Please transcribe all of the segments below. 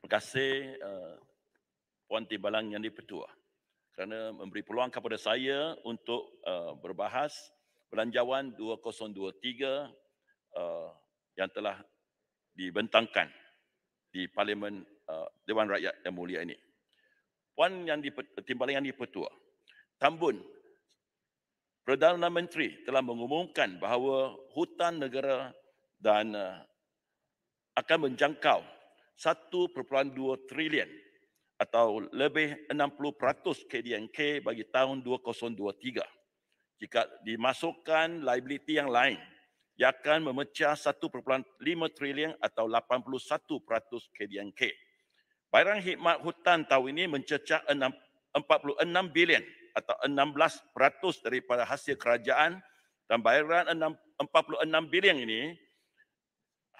Terima kasih uh, Puan Timbalang yang di petua kerana memberi peluang kepada saya untuk uh, berbahas belanjawan 2023 uh, eh, yang telah dibentangkan di Parlimen uh, Dewan Rakyat yang mulia ini. Puan yang timbalan yang di petua Tambun, Perdana Menteri telah mengumumkan bahawa hutan negara dan uh, akan menjangkau 1.2 trilion atau lebih 60% KDNK bagi tahun 2023. Jika dimasukkan liability yang lain, ia akan memecah 1.5 trilion atau 81% KDNK. Bayaran khidmat hutan tahun ini mencecah 46 bilion atau 16% daripada hasil kerajaan dan bayaran 46 bilion ini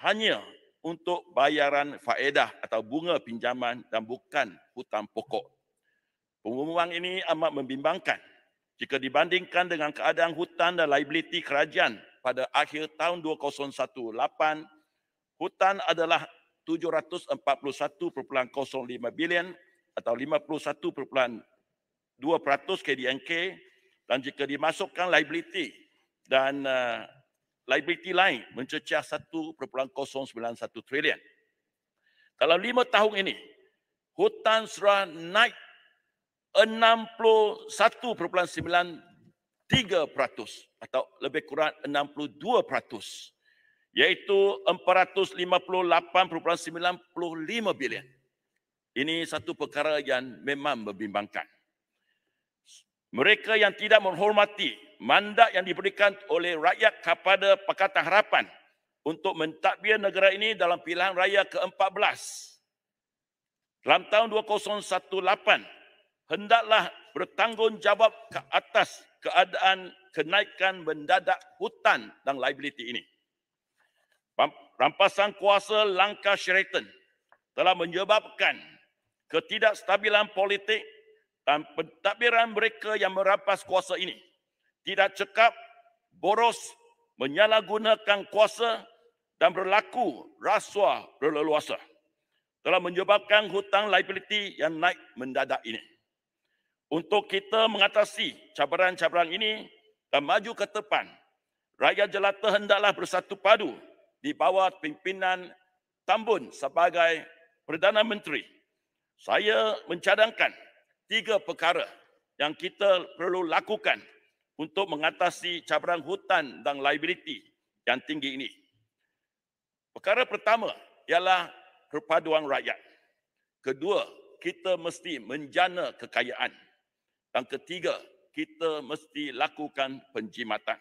hanya untuk bayaran faedah atau bunga pinjaman dan bukan hutang pokok. Pengumuman ini amat membimbangkan jika dibandingkan dengan keadaan hutang dan liability kerajaan pada akhir tahun 2018, hutang adalah 741.05 bilion atau 51.2% KDNK dan jika dimasukkan liability dan eh, liability lain mencecah 1.091 trilion. Dalam lima tahun ini, hutan surah naik 61.93% atau lebih kurang 62% iaitu 458.95 bilion. Ini satu perkara yang memang membimbangkan. Mereka yang tidak menghormati mandat yang diberikan oleh rakyat kepada Pakatan Harapan untuk mentadbir negara ini dalam pilihan raya ke-14. Dalam tahun 2018, hendaklah bertanggungjawab ke atas keadaan kenaikan mendadak hutan dan liability ini. Rampasan kuasa langkah Sheraton telah menyebabkan ketidakstabilan politik dan pentadbiran mereka yang merampas kuasa ini tidak cekap, boros, menyalahgunakan kuasa dan berlaku rasuah berleluasa telah menyebabkan hutang liability yang naik mendadak ini. Untuk kita mengatasi cabaran-cabaran ini dan maju ke depan, rakyat jelata hendaklah bersatu padu di bawah pimpinan Tambun sebagai Perdana Menteri. Saya mencadangkan tiga perkara yang kita perlu lakukan untuk mengatasi cabaran hutan dan liability yang tinggi ini. Perkara pertama ialah perpaduan rakyat. Kedua, kita mesti menjana kekayaan. Dan ketiga, kita mesti lakukan penjimatan.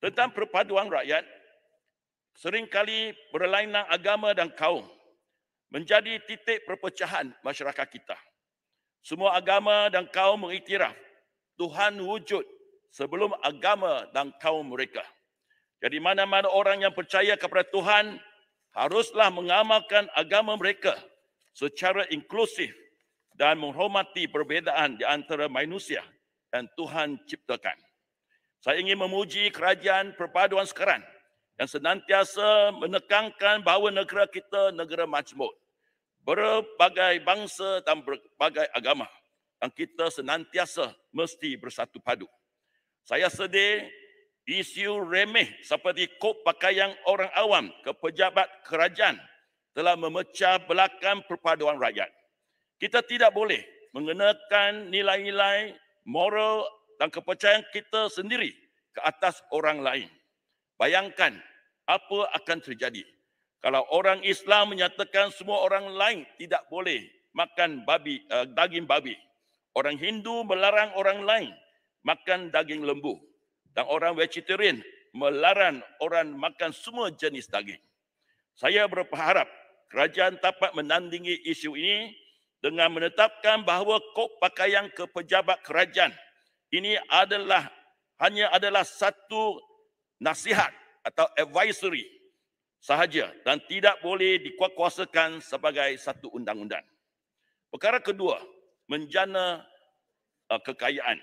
Tentang perpaduan rakyat, seringkali berlainan agama dan kaum menjadi titik perpecahan masyarakat kita. Semua agama dan kaum mengiktiraf Tuhan wujud sebelum agama dan kaum mereka. Jadi mana-mana orang yang percaya kepada Tuhan haruslah mengamalkan agama mereka secara inklusif dan menghormati perbezaan di antara manusia yang Tuhan ciptakan. Saya ingin memuji kerajaan perpaduan sekarang yang senantiasa menekankan bahawa negara kita negara majmuk. Berbagai bangsa dan berbagai agama dan kita senantiasa mesti bersatu padu. Saya sedih isu remeh seperti kop pakaian orang awam ke pejabat kerajaan telah memecah belakan perpaduan rakyat. Kita tidak boleh mengenakan nilai-nilai moral dan kepercayaan kita sendiri ke atas orang lain. Bayangkan apa akan terjadi kalau orang Islam menyatakan semua orang lain tidak boleh makan babi uh, daging babi. Orang Hindu melarang orang lain makan daging lembu dan orang vegetarian melarang orang makan semua jenis daging. Saya berharap kerajaan dapat menandingi isu ini dengan menetapkan bahawa kok pakaian ke pejabat kerajaan ini adalah hanya adalah satu nasihat atau advisory sahaja dan tidak boleh dikuatkuasakan sebagai satu undang-undang. Perkara kedua, menjana uh, kekayaan.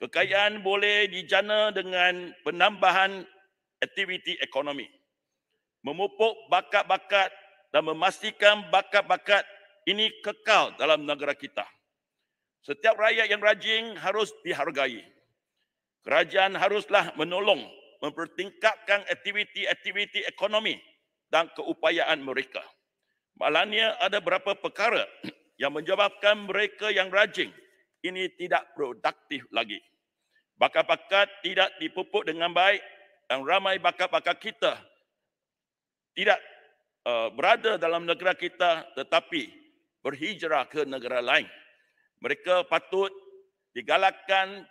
Kekayaan boleh dijana dengan penambahan aktiviti ekonomi. Memupuk bakat-bakat dan memastikan bakat-bakat ini kekal dalam negara kita. Setiap rakyat yang rajin harus dihargai. Kerajaan haruslah menolong mempertingkatkan aktiviti-aktiviti ekonomi dan keupayaan mereka. Malangnya ada beberapa perkara yang menyebabkan mereka yang rajin ini tidak produktif lagi. Bakat-bakat tidak dipupuk dengan baik dan ramai bakat-bakat kita tidak uh, berada dalam negara kita tetapi berhijrah ke negara lain. Mereka patut digalakkan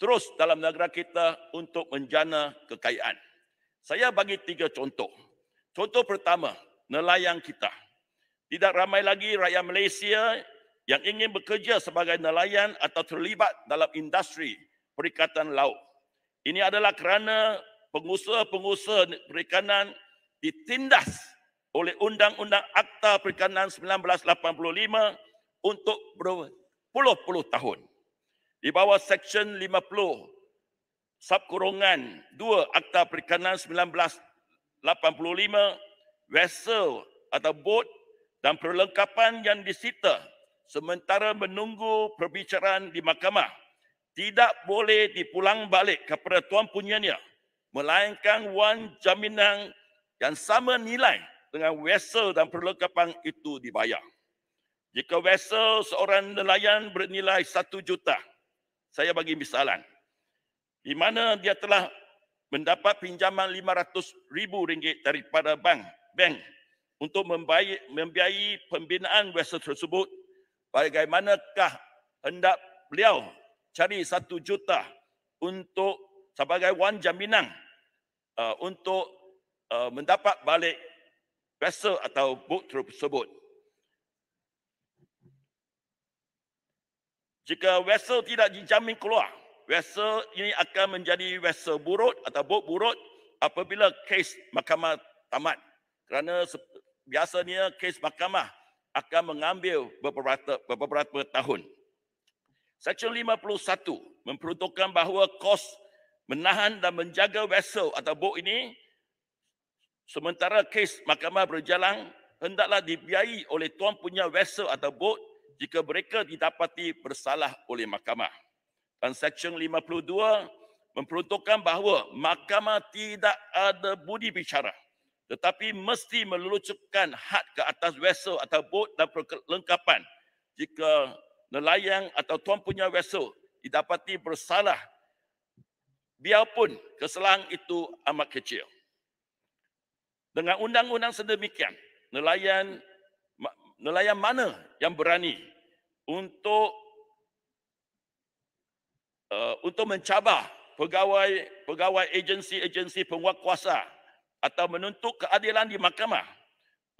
terus dalam negara kita untuk menjana kekayaan. Saya bagi tiga contoh. Contoh pertama, nelayan kita. Tidak ramai lagi rakyat Malaysia yang ingin bekerja sebagai nelayan atau terlibat dalam industri perikatan laut. Ini adalah kerana pengusaha-pengusaha perikanan ditindas oleh Undang-Undang Akta Perikanan 1985 untuk berpuluh-puluh tahun. Di bawah Seksyen 50 Subkurungan 2 Akta Perikanan 1985, vessel atau boat dan perlengkapan yang disita sementara menunggu perbicaraan di mahkamah tidak boleh dipulang balik kepada tuan punyanya melainkan wang jaminan yang sama nilai dengan vessel dan perlengkapan itu dibayar. Jika vessel seorang nelayan bernilai satu juta, saya bagi misalan, di mana dia telah mendapat pinjaman lima ratus ribu ringgit daripada bank, bank untuk membiayai pembinaan vessel tersebut bagaimanakah hendak beliau cari satu juta untuk sebagai wang jaminan uh, untuk uh, mendapat balik vessel atau boat tersebut. Jika vessel tidak dijamin keluar, vessel ini akan menjadi vessel buruk atau boat buruk apabila kes mahkamah tamat. Kerana biasanya kes mahkamah akan mengambil beberapa, beberapa tahun. Seksyen 51 memperuntukkan bahawa kos menahan dan menjaga vessel atau boat ini sementara kes mahkamah berjalan hendaklah dibiayai oleh tuan punya vessel atau boat jika mereka didapati bersalah oleh mahkamah. Dan Seksyen 52 memperuntukkan bahawa mahkamah tidak ada budi bicara tetapi mesti melucutkan had ke atas vessel atau bot dan perlengkapan jika nelayan atau tuan punya vessel didapati bersalah biarpun kesalahan itu amat kecil. Dengan undang-undang sedemikian, nelayan nelayan mana yang berani untuk uh, untuk mencabar pegawai pegawai agensi-agensi penguatkuasa kuasa atau menuntut keadilan di mahkamah.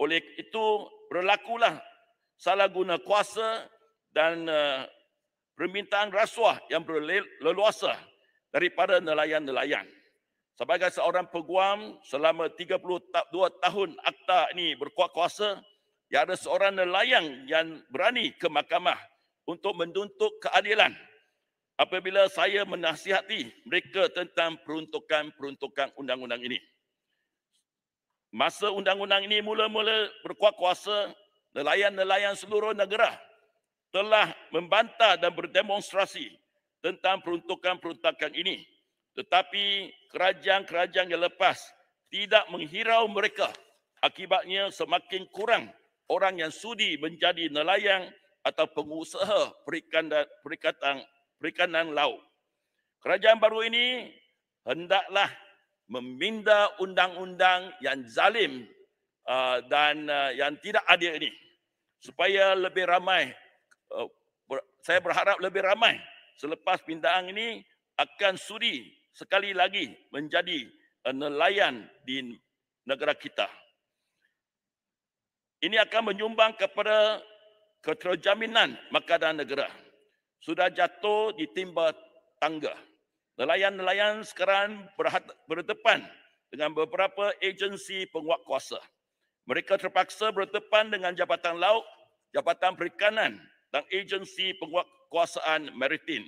Oleh itu, berlakulah salah guna kuasa dan eh, permintaan rasuah yang berleluasa daripada nelayan-nelayan. Sebagai seorang peguam selama 32 tahun akta ini berkuat kuasa. yang ada seorang nelayan yang berani ke mahkamah untuk menuntut keadilan apabila saya menasihati mereka tentang peruntukan-peruntukan undang-undang ini masa undang-undang ini mula-mula berkuat kuasa, nelayan-nelayan seluruh negara telah membantah dan berdemonstrasi tentang peruntukan-peruntukan ini. Tetapi kerajaan-kerajaan yang lepas tidak menghirau mereka. Akibatnya semakin kurang orang yang sudi menjadi nelayan atau pengusaha perikanan, perikatan, perikanan laut. Kerajaan baru ini hendaklah meminda undang-undang yang zalim uh, dan uh, yang tidak adil ini supaya lebih ramai uh, saya berharap lebih ramai selepas pindaan ini akan sudi sekali lagi menjadi nelayan di negara kita ini akan menyumbang kepada keterjaminan makanan negara sudah jatuh ditimba tangga Nelayan-nelayan sekarang berhad berdepan dengan beberapa agensi penguat kuasa. Mereka terpaksa berdepan dengan Jabatan Laut, Jabatan Perikanan dan agensi penguat kuasaan maritim.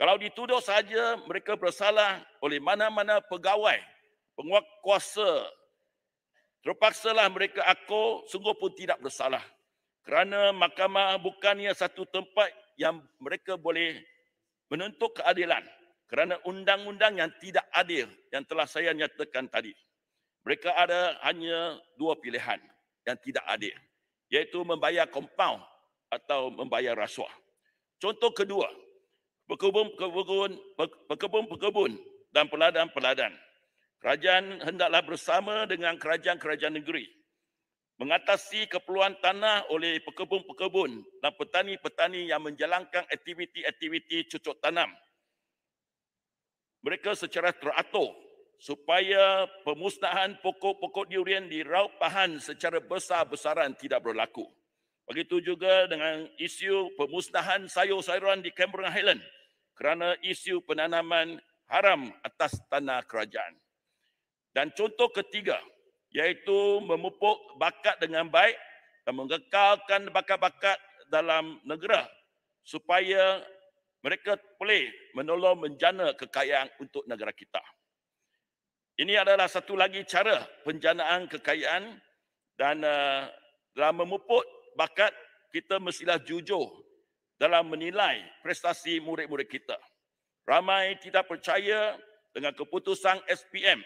Kalau dituduh saja mereka bersalah oleh mana-mana pegawai penguat kuasa, terpaksalah mereka aku sungguh pun tidak bersalah. Kerana mahkamah bukannya satu tempat yang mereka boleh menuntut keadilan kerana undang-undang yang tidak adil yang telah saya nyatakan tadi. Mereka ada hanya dua pilihan yang tidak adil iaitu membayar compound atau membayar rasuah. Contoh kedua, pekebun-pekebun pekebun-pekebun dan peladang-peladang. Kerajaan hendaklah bersama dengan kerajaan-kerajaan negeri mengatasi keperluan tanah oleh pekebun-pekebun dan petani-petani yang menjalankan aktiviti-aktiviti cucuk tanam mereka secara teratur supaya pemusnahan pokok-pokok durian di Raut Pahan secara besar-besaran tidak berlaku. Begitu juga dengan isu pemusnahan sayur-sayuran di Cameron Highland kerana isu penanaman haram atas tanah kerajaan. Dan contoh ketiga iaitu memupuk bakat dengan baik dan mengekalkan bakat-bakat dalam negara supaya mereka boleh menolong menjana kekayaan untuk negara kita. Ini adalah satu lagi cara penjanaan kekayaan dan uh, eh, dalam memupuk bakat kita mestilah jujur dalam menilai prestasi murid-murid kita. Ramai tidak percaya dengan keputusan SPM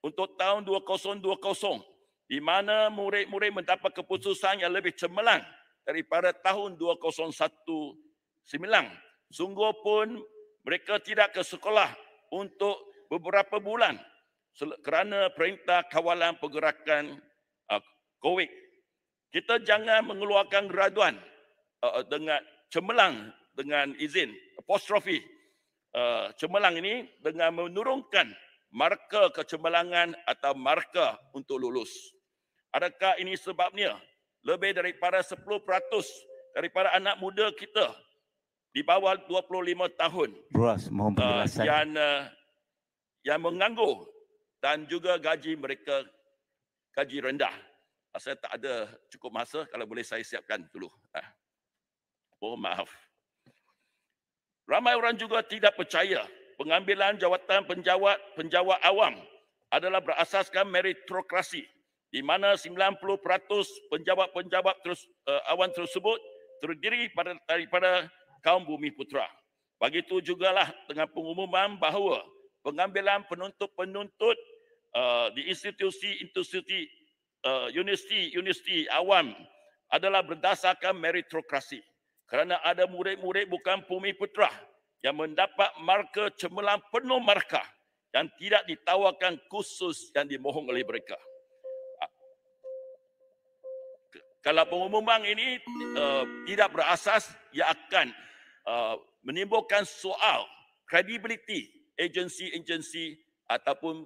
untuk tahun 2020 di mana murid-murid mendapat keputusan yang lebih cemerlang daripada tahun 2019 Sungguh pun mereka tidak ke sekolah untuk beberapa bulan kerana perintah kawalan pergerakan uh, COVID. Kita jangan mengeluarkan graduan uh, dengan cemerlang dengan izin apostrofi uh, cemerlang ini dengan menurunkan marka kecemerlangan atau marka untuk lulus. Adakah ini sebabnya lebih daripada 10% daripada anak muda kita di bawah 25 tahun Bros, mohon Uh, yang, uh, yang menganggur dan juga gaji mereka gaji rendah. Saya tak ada cukup masa kalau boleh saya siapkan dulu. Ah. Oh maaf. Ramai orang juga tidak percaya pengambilan jawatan penjawat penjawat awam adalah berasaskan meritokrasi di mana 90% penjawat-penjawat terus uh, awam tersebut terdiri pada daripada kaum bumi putera. itu jugalah dengan pengumuman bahawa pengambilan penuntut-penuntut uh, di institusi-institusi uh, universiti-universiti awam adalah berdasarkan meritokrasi. Kerana ada murid-murid bukan bumi putera yang mendapat markah cemerlang penuh markah yang tidak ditawarkan khusus yang dimohon oleh mereka. Kalau pengumuman ini uh, tidak berasas, ia akan Uh, menimbulkan soal kredibiliti agensi-agensi ataupun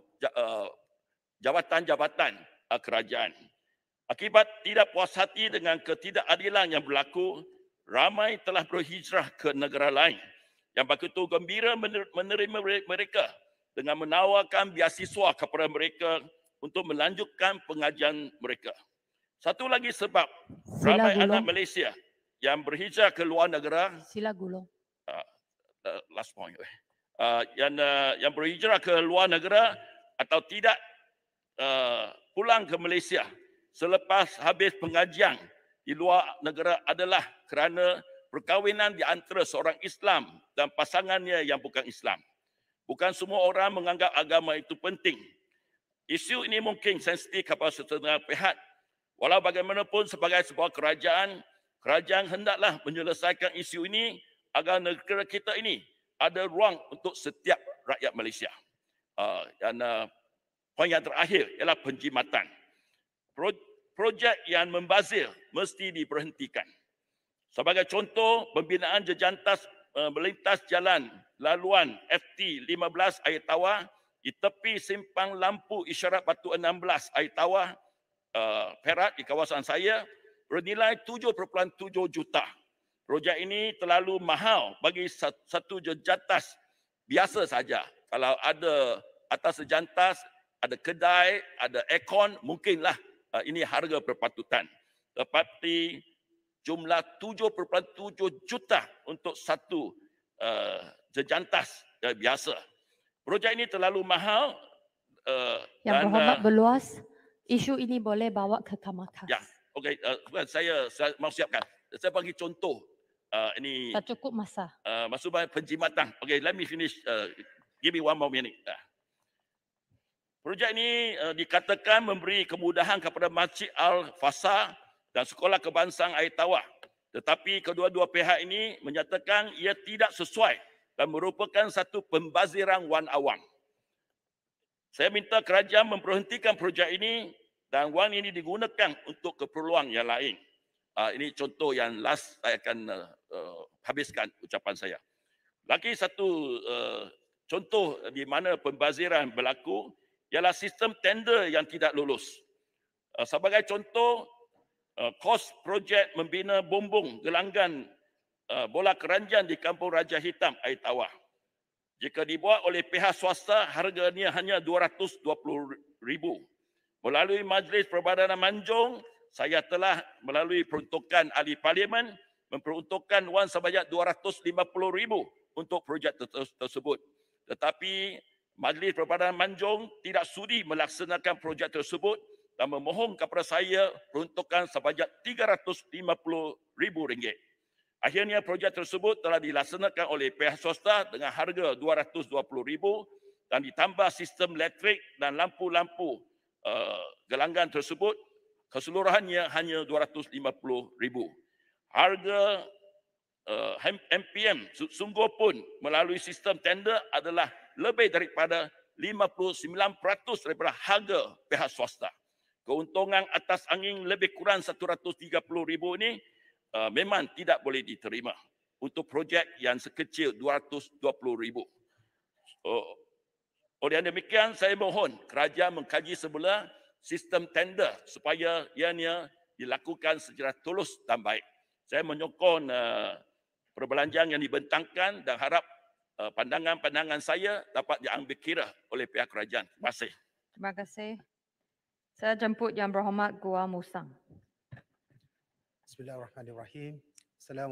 jabatan-jabatan uh, uh, kerajaan. Akibat tidak puas hati dengan ketidakadilan yang berlaku, ramai telah berhijrah ke negara lain yang begitu gembira menerima mereka dengan menawarkan beasiswa kepada mereka untuk melanjutkan pengajian mereka. Satu lagi sebab Sila ramai dulu. anak Malaysia yang berhijrah ke luar negara. Sila gulung. Uh, ah, uh, last point. Uh, yang uh, yang berhijrah ke luar negara atau tidak uh, pulang ke Malaysia selepas habis pengajian di luar negara adalah kerana perkahwinan di antara seorang Islam dan pasangannya yang bukan Islam. Bukan semua orang menganggap agama itu penting. Isu ini mungkin sensitif kepada setengah pihak. Walau bagaimanapun sebagai sebuah kerajaan, kerajaan hendaklah menyelesaikan isu ini agar negara kita ini ada ruang untuk setiap rakyat Malaysia. Ah, dan ah, poin yang terakhir ialah penjimatan. Projek yang membazir mesti diperhentikan. Sebagai contoh, pembinaan jejantas ah, melintas jalan laluan FT15 Air Tawar di tepi simpang lampu isyarat batu 16 Air Tawar Perak di kawasan saya bernilai 7.7 juta. Projek ini terlalu mahal bagi satu jantas biasa saja. Kalau ada atas jantas, ada kedai, ada aircon, mungkinlah uh, ini harga perpatutan. Tetapi jumlah 7.7 juta untuk satu uh, jejantas uh, biasa. Projek ini terlalu mahal. Yang dan, berhormat berluas, isu ini boleh bawa ke kamar khas. Ya. Okey, uh, saya, saya mau siapkan. Saya bagi contoh uh, ini. Tak cukup masa. Uh, eh, maksud saya penjimatan. Okey, let me finish. Uh, give me one more minute. Uh. Projek ini uh, dikatakan memberi kemudahan kepada Masjid Al-Fasa dan Sekolah Kebangsaan Air Tawah. Tetapi kedua-dua pihak ini menyatakan ia tidak sesuai dan merupakan satu pembaziran wan awam. Saya minta kerajaan memperhentikan projek ini dan wang ini digunakan untuk keperluan yang lain. Uh, ini contoh yang last saya akan uh, uh, habiskan ucapan saya. Lagi satu uh, contoh di mana pembaziran berlaku ialah sistem tender yang tidak lulus. Uh, sebagai contoh, eh, kos uh, projek membina bumbung gelanggan uh, bola keranjang di Kampung Raja Hitam, Air Tawah. Jika dibuat oleh pihak swasta, harganya hanya RM220,000. Melalui Majlis Perbadanan Manjung, saya telah melalui peruntukan ahli parlimen memperuntukkan wang sebanyak RM250,000 untuk projek tersebut. Tetapi Majlis Perbadanan Manjung tidak sudi melaksanakan projek tersebut dan memohon kepada saya peruntukan sebanyak rm ringgit. Akhirnya projek tersebut telah dilaksanakan oleh pihak swasta dengan harga RM220,000 dan ditambah sistem elektrik dan lampu-lampu Uh, gelanggang tersebut keseluruhannya hanya 250 ribu Harga uh, MPM sungguh pun melalui sistem tender adalah lebih daripada 59% daripada harga pihak swasta. Keuntungan atas angin lebih kurang 130 ribu ini uh, memang tidak boleh diterima untuk projek yang sekecil 220,000. Uh, oleh yang demikian, saya mohon kerajaan mengkaji semula sistem tender supaya ianya dilakukan secara tulus dan baik. Saya menyokong uh, perbelanjaan yang dibentangkan dan harap uh, pandangan-pandangan saya dapat diambil kira oleh pihak kerajaan. Terima kasih. Terima kasih. Saya jemput Yang Berhormat Gua Musang. Bismillahirrahmanirrahim. Assalamualaikum.